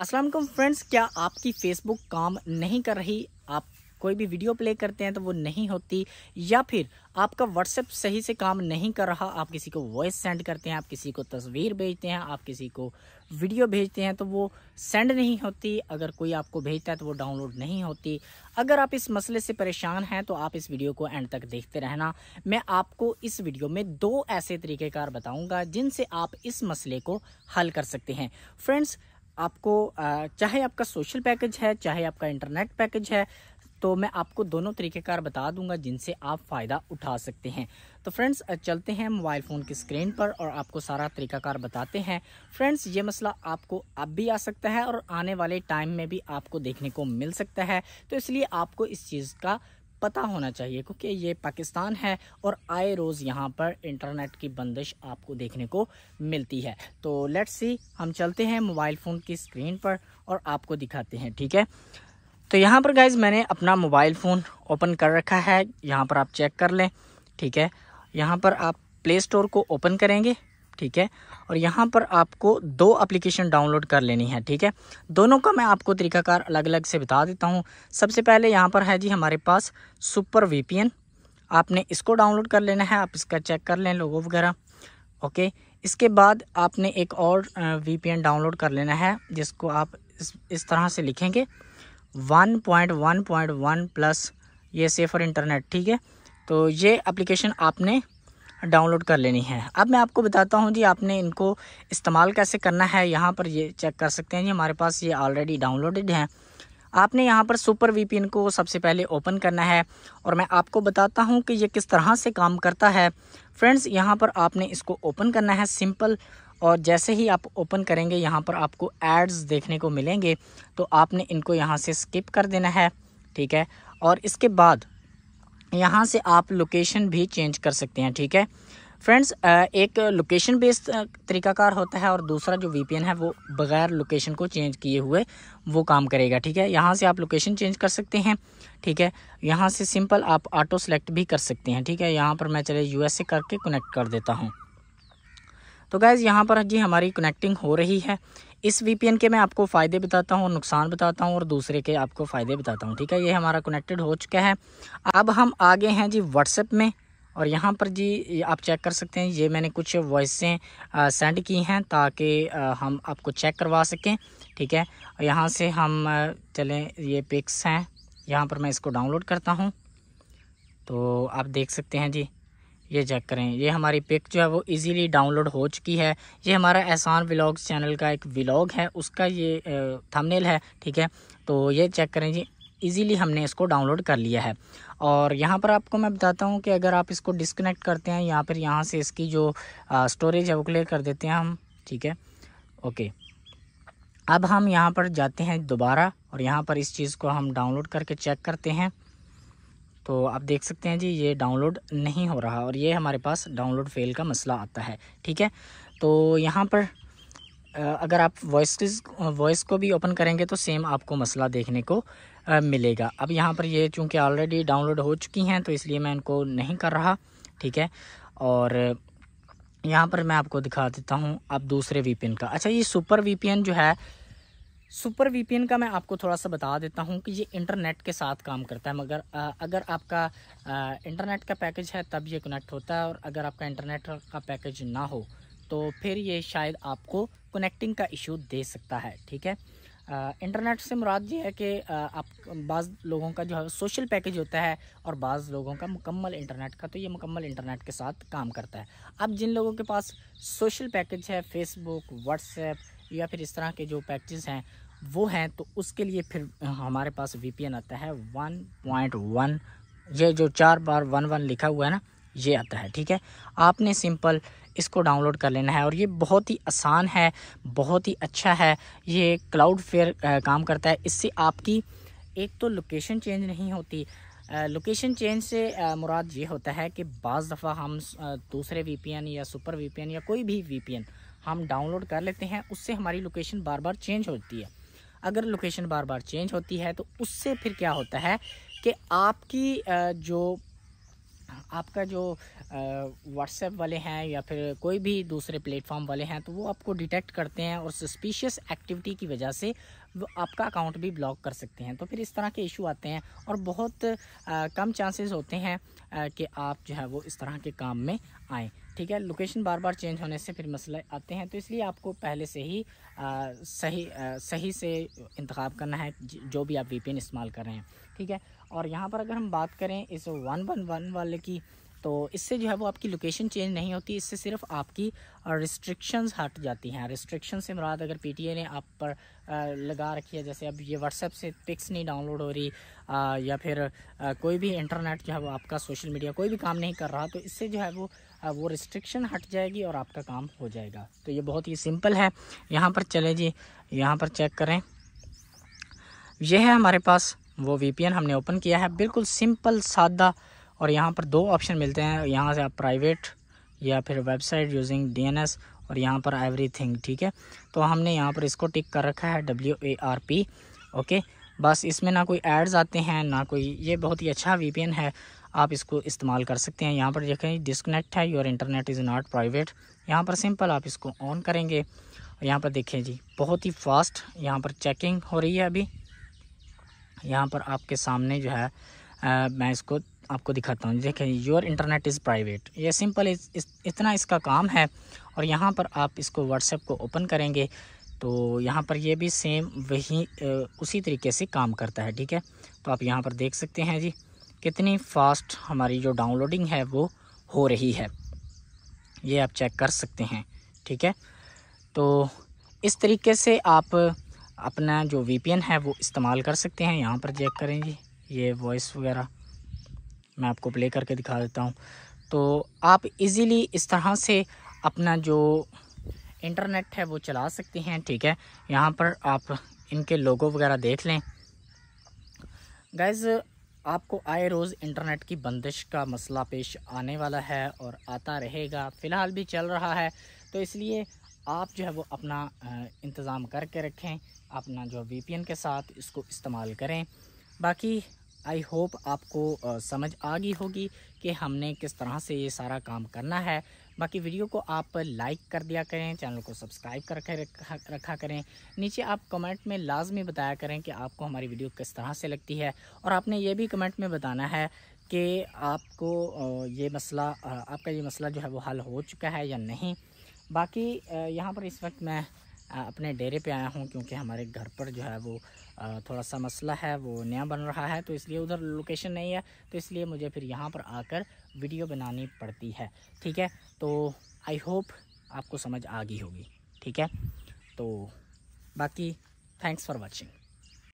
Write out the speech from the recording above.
अस्सलाम वालेकुम फ्रेंड्स क्या आपकी फेसबुक काम नहीं कर रही आप कोई भी वीडियो प्ले करते हैं तो वो नहीं होती या फिर आपका व्हाट्सएप सही से काम नहीं कर रहा आप किसी को वॉइस सेंड करते हैं आप किसी को तस्वीर भेजते हैं आप किसी को वीडियो भेजते हैं तो वो सेंड नहीं होती अगर कोई आपको भेजता है तो वो डाउनलोड नहीं होती अगर आप इस मसले से परेशान हैं तो आप इस वीडियो को एंड तक देखते रहना मैं आपको इस वीडियो में दो ऐसे तरीक़ेकार बताऊँगा जिनसे आप इस मसले को हल कर सकते हैं फ्रेंड्स आपको चाहे आपका सोशल पैकेज है चाहे आपका इंटरनेट पैकेज है तो मैं आपको दोनों तरीक़ेकार बता दूंगा जिनसे आप फ़ायदा उठा सकते हैं तो फ्रेंड्स चलते हैं मोबाइल फ़ोन की स्क्रीन पर और आपको सारा तरीकाकार बताते हैं फ्रेंड्स ये मसला आपको अब भी आ सकता है और आने वाले टाइम में भी आपको देखने को मिल सकता है तो इसलिए आपको इस चीज़ का पता होना चाहिए क्योंकि ये पाकिस्तान है और आए रोज़ यहाँ पर इंटरनेट की बंदिश आपको देखने को मिलती है तो लेट्स सी हम चलते हैं मोबाइल फ़ोन की स्क्रीन पर और आपको दिखाते हैं ठीक है तो यहाँ पर गाइज मैंने अपना मोबाइल फ़ोन ओपन कर रखा है यहाँ पर आप चेक कर लें ठीक है यहाँ पर आप प्ले स्टोर को ओपन करेंगे ठीक है और यहाँ पर आपको दो एप्लीकेशन डाउनलोड कर लेनी है ठीक है दोनों का मैं आपको तरीकाकार अलग अलग से बता देता हूँ सबसे पहले यहाँ पर है जी हमारे पास सुपर वी आपने इसको डाउनलोड कर लेना है आप इसका चेक कर लें लोगो वगैरह ओके इसके बाद आपने एक और वी डाउनलोड कर लेना है जिसको आप इस, इस तरह से लिखेंगे one point one point one plus ये सेफर इंटरनेट ठीक है तो ये एप्लीकेशन आपने डाउनलोड कर लेनी है अब मैं आपको बताता हूँ जी आपने इनको इस्तेमाल कैसे करना है यहाँ पर ये चेक कर सकते हैं जी हमारे पास ये ऑलरेडी डाउनलोडेड हैं आपने यहाँ पर सुपर वीपीएन को सबसे पहले ओपन करना है और मैं आपको बताता हूँ कि ये किस तरह से काम करता है फ्रेंड्स यहाँ पर आपने इसको ओपन करना है सिंपल और जैसे ही आप ओपन करेंगे यहाँ पर आपको एड्स देखने को मिलेंगे तो आपने इनको यहाँ से स्किप कर देना है ठीक है और इसके बाद यहाँ से आप लोकेशन भी चेंज कर सकते हैं ठीक है फ्रेंड्स एक लोकेशन बेस्ड तरीकाकार होता है और दूसरा जो वीपीएन है वो बगैर लोकेशन को चेंज किए हुए वो काम करेगा ठीक है यहाँ से आप लोकेशन चेंज कर सकते हैं ठीक है यहाँ से सिंपल आप ऑटो सेलेक्ट भी कर सकते हैं ठीक है यहाँ पर मैं चले यूएसए करके कनेक्ट कर देता हूँ तो गैज़ यहाँ पर जी हमारी कनेक्टिंग हो रही है इस वीपीएन के मैं आपको फ़ायदे बताता हूँ नुकसान बताता हूँ और दूसरे के आपको फ़ायदे बताता हूँ ठीक है ये हमारा कनेक्टेड हो चुका है अब हम आगे हैं जी व्हाट्सएप में और यहाँ पर जी आप चेक कर सकते हैं ये मैंने कुछ वॉइसें सेंड की हैं ताकि हम आपको चेक करवा सकें ठीक है यहाँ से हम चलें ये पिक्स हैं यहाँ पर मैं इसको डाउनलोड करता हूँ तो आप देख सकते हैं जी ये चेक करें ये हमारी पिक जो है वो इजीली डाउनलोड हो चुकी है ये हमारा एहसान व्लॉग्स चैनल का एक व्लॉग है उसका ये थंबनेल है ठीक है तो ये चेक करें जी इजीली हमने इसको डाउनलोड कर लिया है और यहाँ पर आपको मैं बताता हूँ कि अगर आप इसको डिसकनेक्ट करते हैं या फिर यहाँ से इसकी जो स्टोरेज है वो क्लियर कर देते हैं हम ठीक है ओके अब हम यहाँ पर जाते हैं दोबारा और यहाँ पर इस चीज़ को हम डाउनलोड करके चेक करते हैं तो आप देख सकते हैं जी ये डाउनलोड नहीं हो रहा और ये हमारे पास डाउनलोड फेल का मसला आता है ठीक है तो यहाँ पर अगर आप वॉइस वॉइस को भी ओपन करेंगे तो सेम आपको मसला देखने को मिलेगा अब यहाँ पर ये चूँकि ऑलरेडी डाउनलोड हो चुकी हैं तो इसलिए मैं इनको नहीं कर रहा ठीक है और यहाँ पर मैं आपको दिखा देता हूँ आप दूसरे वीपीएन का अच्छा ये सुपर वीपीएन जो है सुपर वीपीएन का मैं आपको थोड़ा सा बता देता हूँ कि ये इंटरनेट के साथ काम करता है मगर अगर आपका इंटरनेट का पैकेज है तब ये कनेक्ट होता है और अगर आपका इंटरनेट का पैकेज ना हो तो फिर ये शायद आपको कनेक्टिंग का इशू दे सकता है ठीक है इंटरनेट से मुराद ये है कि आप बाज़ लोगों का जो है सोशल पैकेज होता है और बाज़ लोगों का मुकम्मल इंटरनेट का तो ये मुकम्मल इंटरनेट के साथ काम करता है अब जिन लोगों के पास सोशल पैकेज है फेसबुक व्हाट्सएप या फिर इस तरह के जो पैकेजेस हैं वो हैं तो उसके लिए फिर हमारे पास वी आता है वन पॉइंट वन ये जो चार बार वन वन लिखा हुआ है ना ये आता है ठीक है आपने सिंपल इसको डाउनलोड कर लेना है और ये बहुत ही आसान है बहुत ही अच्छा है ये क्लाउड फेयर काम करता है इससे आपकी एक तो लोकेशन चेंज नहीं होती लोकेशन चेंज से मुराद ये होता है कि बज़ दफ़ा हम दूसरे वी या सुपर वी या कोई भी वी हम डाउनलोड कर लेते हैं उससे हमारी लोकेशन बार बार चेंज होती है अगर लोकेशन बार बार चेंज होती है तो उससे फिर क्या होता है कि आपकी जो आपका जो व्हाट्सएप वाले हैं या फिर कोई भी दूसरे प्लेटफॉर्म वाले हैं तो वो आपको डिटेक्ट करते हैं और सस्पिशियस एक्टिविटी की वजह से वो आपका अकाउंट भी ब्लॉक कर सकते हैं तो फिर इस तरह के इशू आते हैं और बहुत आ, कम चांसेस होते हैं आ, कि आप जो है वो इस तरह के काम में आएँ ठीक है लोकेशन बार बार चेंज होने से फिर मसले आते हैं तो इसलिए आपको पहले से ही आ, सही आ, सही से इंतखब करना है जो भी आप वी इस्तेमाल कर रहे हैं ठीक है और यहाँ पर अगर हम बात करें इस वन वन वन वाले की तो इससे जो है वो आपकी लोकेशन चेंज नहीं होती इससे सिर्फ आपकी रिस्ट्रिक्शंस हट जाती हैं रिस्ट्रिक्शन से मुराद अगर पीटीए ने आप पर लगा रखी है जैसे अब ये व्हाट्सएप से पिक्स नहीं डाउनलोड हो रही या फिर कोई भी इंटरनेट जो है वो आपका सोशल मीडिया कोई भी काम नहीं कर रहा तो इससे जो है वो वो रिस्ट्रिक्शन हट जाएगी और आपका काम हो जाएगा तो ये बहुत ही सिंपल है यहाँ पर चले जी यहाँ पर चेक करें यह है हमारे पास वो वी हमने ओपन किया है बिल्कुल सिंपल सादा और यहाँ पर दो ऑप्शन मिलते हैं यहाँ से आप प्राइवेट या फिर वेबसाइट यूजिंग डी और यहाँ पर एवरीथिंग ठीक है तो हमने यहाँ पर इसको टिक कर रखा है W A R P okay बस इसमें ना कोई एड्स आते हैं ना कोई ये बहुत ही अच्छा वी है आप इसको इस्तेमाल कर सकते हैं यहाँ पर देखें डिस्कनेक्ट है your internet is not private यहाँ पर सिंपल आप इसको ऑन करेंगे और यहाँ पर देखें जी बहुत ही फास्ट यहाँ पर चेकिंग हो रही है अभी यहाँ पर आपके सामने जो है आ, मैं इसको आपको दिखाता हूँ देखें योर इंटरनेट इज़ प्राइवेट ये सिंपल इस, इस, इतना इसका काम है और यहाँ पर आप इसको व्हाट्सएप को ओपन करेंगे तो यहाँ पर ये भी सेम वही उसी तरीके से काम करता है ठीक है तो आप यहाँ पर देख सकते हैं जी कितनी फ़ास्ट हमारी जो डाउनलोडिंग है वो हो रही है ये आप चेक कर सकते हैं ठीक है तो इस तरीके से आप अपना जो वीपीएन है वो इस्तेमाल कर सकते हैं यहाँ पर चेक करें जी ये वॉइस वगैरह मैं आपको प्ले करके दिखा देता हूँ तो आप इजीली इस तरह से अपना जो इंटरनेट है वो चला सकते हैं ठीक है यहाँ पर आप इनके लोगो वगैरह देख लें गैज़ आपको आए रोज़ इंटरनेट की बंदिश का मसला पेश आने वाला है और आता रहेगा फ़िलहाल भी चल रहा है तो इसलिए आप जो है वो अपना इंतज़ाम करके रखें अपना जो वी के साथ इसको इस्तेमाल करें बाकी आई होप आपको समझ आ गई होगी कि हमने किस तरह से ये सारा काम करना है बाकी वीडियो को आप लाइक कर दिया करें चैनल को सब्सक्राइब कर रखा रखा करें नीचे आप कमेंट में लाजमी बताया करें कि आपको हमारी वीडियो किस तरह से लगती है और आपने ये भी कमेंट में बताना है कि आपको ये मसला आपका ये मसला जो है वो हल हो चुका है या नहीं बाकी यहाँ पर इस वक्त मैं अपने डेरे पे आया हूँ क्योंकि हमारे घर पर जो है वो थोड़ा सा मसला है वो नया बन रहा है तो इसलिए उधर लोकेशन नहीं है तो इसलिए मुझे फिर यहाँ पर आकर वीडियो बनानी पड़ती है ठीक है तो आई होप आपको समझ आ गई होगी ठीक है तो बाकी थैंक्स फॉर वॉचिंग